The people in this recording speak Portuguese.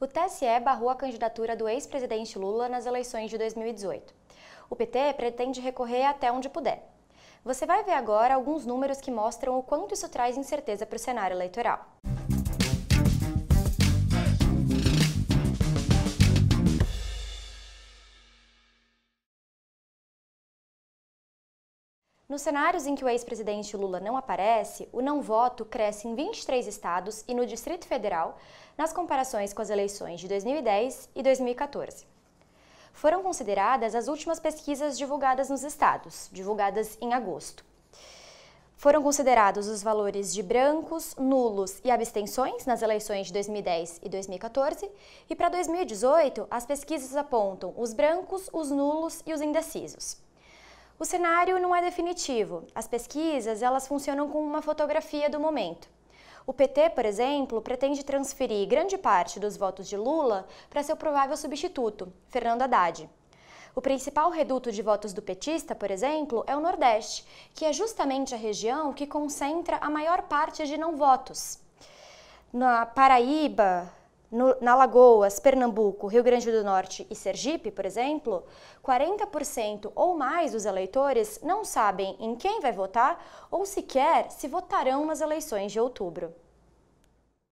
o TSE barrou a candidatura do ex-presidente Lula nas eleições de 2018. O PT pretende recorrer até onde puder. Você vai ver agora alguns números que mostram o quanto isso traz incerteza para o cenário eleitoral. Nos cenários em que o ex-presidente Lula não aparece, o não voto cresce em 23 estados e no Distrito Federal, nas comparações com as eleições de 2010 e 2014. Foram consideradas as últimas pesquisas divulgadas nos estados, divulgadas em agosto. Foram considerados os valores de brancos, nulos e abstenções nas eleições de 2010 e 2014, e para 2018, as pesquisas apontam os brancos, os nulos e os indecisos. O cenário não é definitivo. As pesquisas, elas funcionam com uma fotografia do momento. O PT, por exemplo, pretende transferir grande parte dos votos de Lula para seu provável substituto, Fernando Haddad. O principal reduto de votos do petista, por exemplo, é o Nordeste, que é justamente a região que concentra a maior parte de não votos. Na Paraíba, no, na Lagoas, Pernambuco, Rio Grande do Norte e Sergipe, por exemplo, 40% ou mais dos eleitores não sabem em quem vai votar ou sequer se votarão nas eleições de outubro.